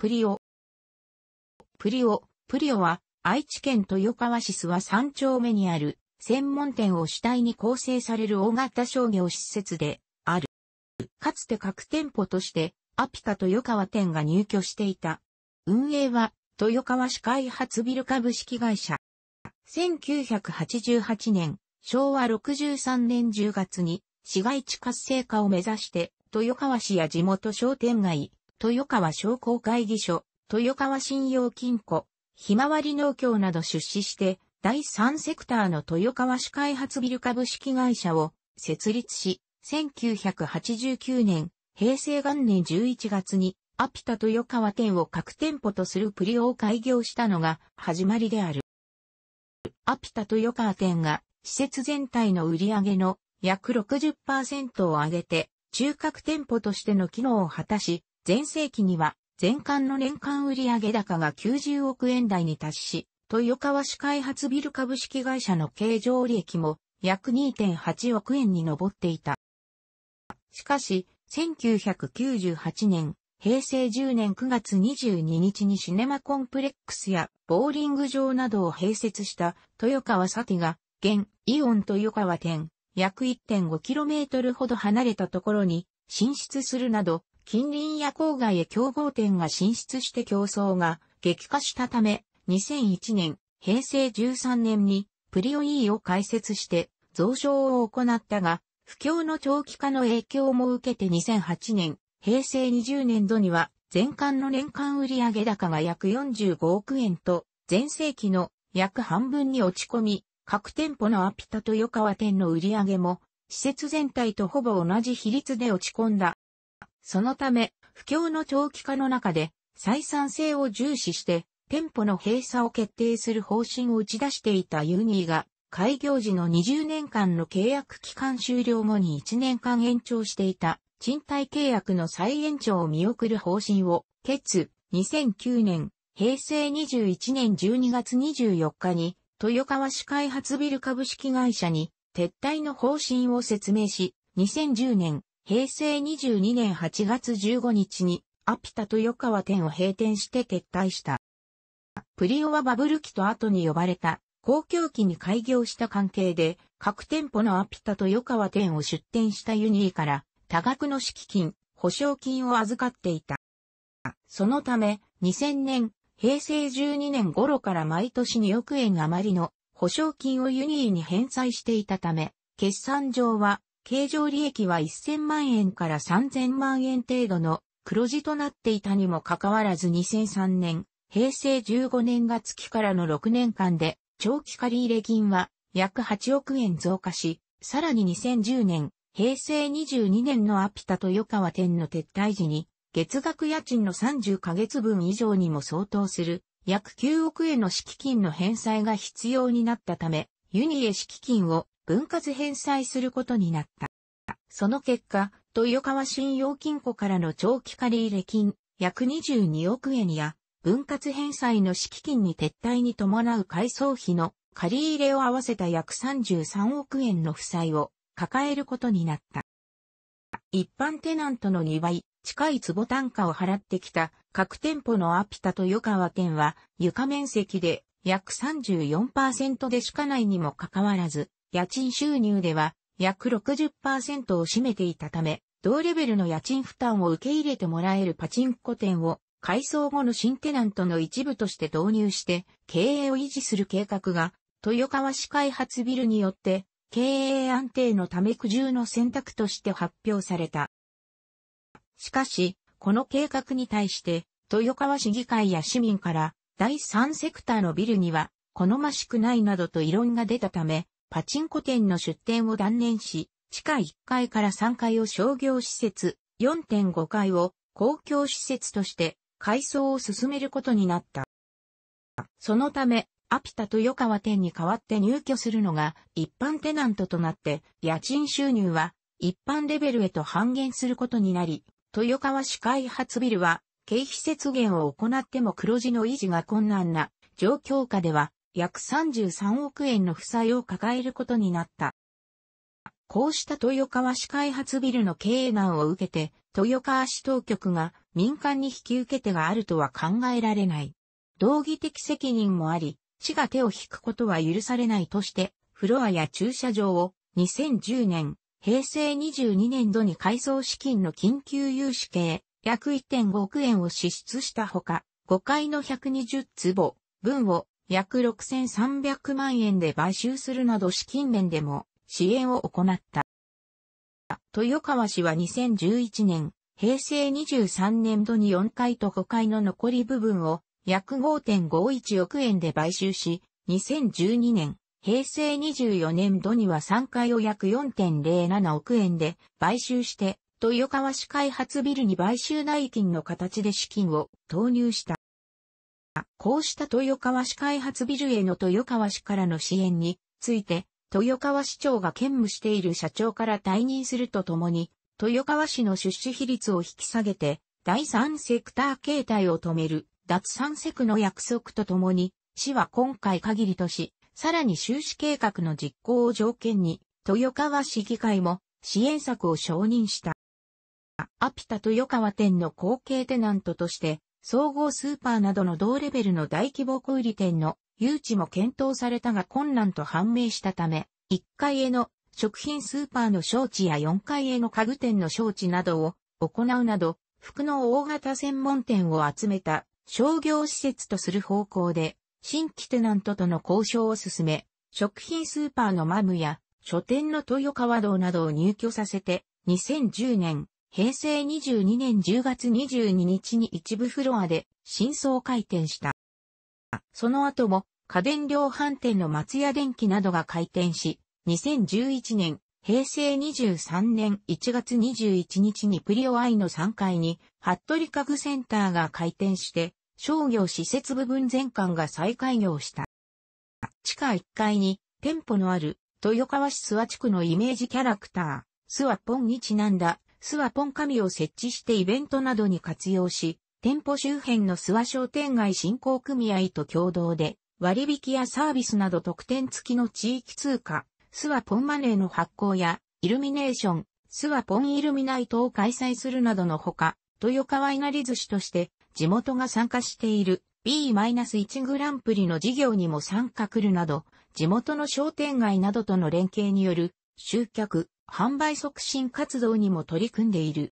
プリオ。プリオ、プリオは、愛知県豊川市諏訪三丁目にある、専門店を主体に構成される大型商業施設で、ある。かつて各店舗として、アピカ豊川店が入居していた。運営は、豊川市開発ビル株式会社。1988年、昭和63年10月に、市街地活性化を目指して、豊川市や地元商店街、豊川商工会議所、豊川信用金庫、ひまわり農協など出資して、第3セクターの豊川市開発ビル株式会社を設立し、1989年、平成元年11月に、アピタ豊川店を各店舗とするプリオを開業したのが始まりである。アピタ豊川店が施設全体の売り上げの約60%を上げて、中核店舗としての機能を果たし、前世紀には、全館の年間売上高が90億円台に達し、豊川市開発ビル株式会社の経常利益も約2.8億円に上っていた。しかし、1998年、平成10年9月22日にシネマコンプレックスやボーリング場などを併設した豊川サティが、現イオン豊川店、約 1.5km ほど離れたところに進出するなど、近隣や郊外へ競合店が進出して競争が激化したため、2001年、平成13年にプリオ E を開設して増床を行ったが、不況の長期化の影響も受けて2008年、平成20年度には全館の年間売上高が約45億円と、前世紀の約半分に落ち込み、各店舗のアピタと横川店の売上も、施設全体とほぼ同じ比率で落ち込んだ。そのため、不況の長期化の中で、採算性を重視して、店舗の閉鎖を決定する方針を打ち出していたユニーが、開業時の20年間の契約期間終了後に1年間延長していた、賃貸契約の再延長を見送る方針を、決、2009年、平成21年12月24日に、豊川市開発ビル株式会社に、撤退の方針を説明し、2010年、平成22年8月15日に、アピタ豊川店を閉店して撤退した。プリオはバブル期と後に呼ばれた、公共期に開業した関係で、各店舗のアピタ豊川店を出店したユニーから、多額の敷金、保証金を預かっていた。そのため、2000年、平成12年頃から毎年2億円余りの保証金をユニーに返済していたため、決算上は経常利益は1000万円から3000万円程度の黒字となっていたにもかかわらず2003年、平成15年月期からの6年間で、長期借入金は約8億円増加し、さらに2010年、平成22年のアピタと豊川店の撤退時に、月額家賃の30ヶ月分以上にも相当する、約9億円の敷金の返済が必要になったため、ユニエ敷金を分割返済することになった。その結果、豊川信用金庫からの長期借入金約22億円や分割返済の敷金に撤退に伴う改装費の借入を合わせた約33億円の負債を抱えることになった。一般テナントの2倍近い坪単価を払ってきた各店舗のアピタと豊川店は床面積で約34%でしかないにもかかわらず家賃収入では約60%を占めていたため、同レベルの家賃負担を受け入れてもらえるパチンコ店を改装後の新テナントの一部として導入して経営を維持する計画が豊川市開発ビルによって経営安定のため苦渋の選択として発表された。しかし、この計画に対して豊川市議会や市民から第三セクターのビルには好ましくないなどと異論が出たためパチンコ店の出店を断念し、地下1階から3階を商業施設、4.5階を公共施設として改装を進めることになった。そのため、アピタとヨカワ店に代わって入居するのが一般テナントとなって、家賃収入は一般レベルへと半減することになり、豊川市開発ビルは経費節減を行っても黒字の維持が困難な状況下では約33億円の負債を抱えることになった。こうした豊川市開発ビルの経営難を受けて、豊川市当局が民間に引き受けてがあるとは考えられない。道義的責任もあり、市が手を引くことは許されないとして、フロアや駐車場を2010年、平成22年度に改装資金の緊急融資系、約1.5億円を支出したほか、5階の120坪分を約6300万円で買収するなど資金面でも支援を行った。豊川氏は2011年、平成23年度に4階と5階の残り部分を約5.51億円で買収し、2012年、平成24年度には3階を約4.07億円で買収して、豊川市開発ビルに買収代金の形で資金を投入した。こうした豊川市開発ビルへの豊川市からの支援について、豊川市長が兼務している社長から退任するとともに、豊川市の出資比率を引き下げて、第三セクター形態を止める、脱三セクの約束とともに、市は今回限りとし、さらに収支計画の実行を条件に、豊川市議会も支援策を承認した。アピタ豊川店の後継テナントとして、総合スーパーなどの同レベルの大規模小売店の誘致も検討されたが困難と判明したため、1階への食品スーパーの招致や4階への家具店の招致などを行うなど、服の大型専門店を集めた商業施設とする方向で、新規テナントとの交渉を進め、食品スーパーのマムや書店の豊川道などを入居させて、2010年平成22年10月22日に一部フロアで新装開店した。その後も家電量販店の松屋電機などが開店し、2011年、平成23年1月21日にプリオアイの3階に、服部家具センターが開店して、商業施設部分全館が再開業した。地下1階に店舗のある豊川市諏訪地区のイメージキャラクター、諏訪ポンにちなんだ諏訪ポン紙を設置してイベントなどに活用し、店舗周辺の諏訪商店街振興組合と共同で、割引やサービスなど特典付きの地域通貨、諏訪ポンマネーの発行や、イルミネーション、諏訪ポンイルミナイトを開催するなどのほか、豊川いなり寿司として、地元が参加している B-1 グランプリの事業にも参加くるなど、地元の商店街などとの連携による集客、販売促進活動にも取り組んでいる。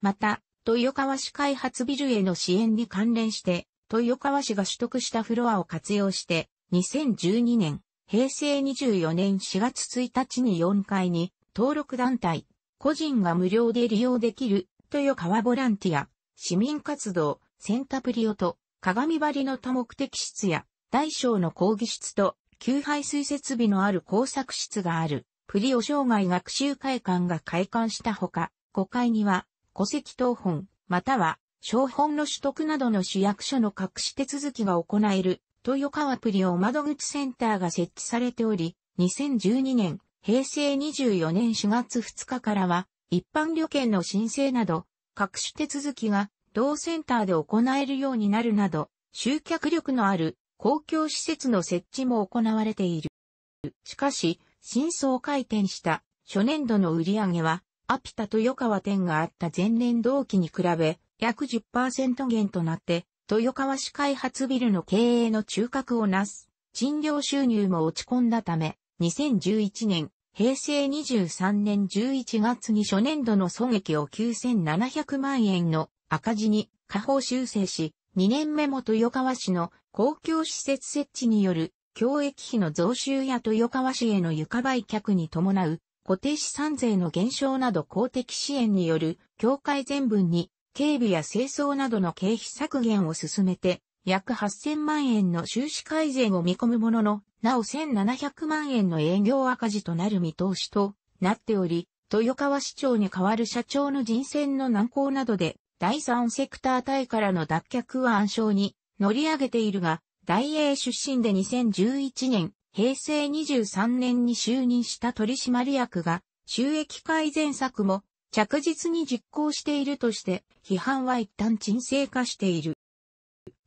また、豊川市開発ビルへの支援に関連して、豊川市が取得したフロアを活用して、2012年、平成24年4月1日に4階に、登録団体、個人が無料で利用できる、豊川ボランティア、市民活動、センタプリオと、鏡張りの多目的室や、大小の講義室と、給排水設備のある工作室がある。プリオ障害学習会館が開館したほか、5階には戸籍謄本、または小本の取得などの市役所の隠し手続きが行える豊川プリオ窓口センターが設置されており、2012年、平成24年4月2日からは、一般旅券の申請など、各種手続きが同センターで行えるようになるなど、集客力のある公共施設の設置も行われている。しかし、新装開店した初年度の売り上げは、アピタ豊川店があった前年同期に比べ、約10%減となって、豊川市開発ビルの経営の中核をなす、賃料収入も落ち込んだため、2011年、平成23年11月に初年度の損益を9700万円の赤字に下方修正し、2年目も豊川市の公共施設設置による教育費の増収や豊川市への床売却に伴う固定資産税の減少など公的支援による協会全文に警備や清掃などの経費削減を進めて約8000万円の収支改善を見込むものの、なお1700万円の営業赤字となる見通しとなっており、豊川市長に代わる社長の人選の難航などで、第三セクター体からの脱却は暗礁に乗り上げているが、大英出身で2011年、平成23年に就任した取締役が、収益改善策も着実に実行しているとして、批判は一旦沈静化している。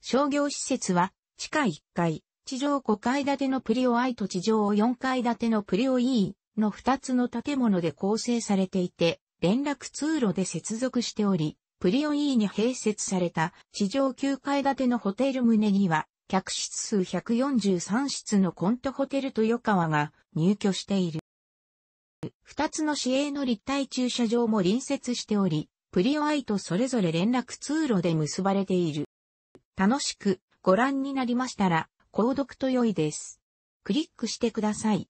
商業施設は、地下1階、地上5階建てのプリオ I と地上4階建てのプリオ E の2つの建物で構成されていて、連絡通路で接続しており、プリオ E に併設された地上9階建てのホテル棟には、客室数143室のコントホテル豊川が入居している。二つの市営の立体駐車場も隣接しており、プリオアイとそれぞれ連絡通路で結ばれている。楽しくご覧になりましたら、購読と良いです。クリックしてください。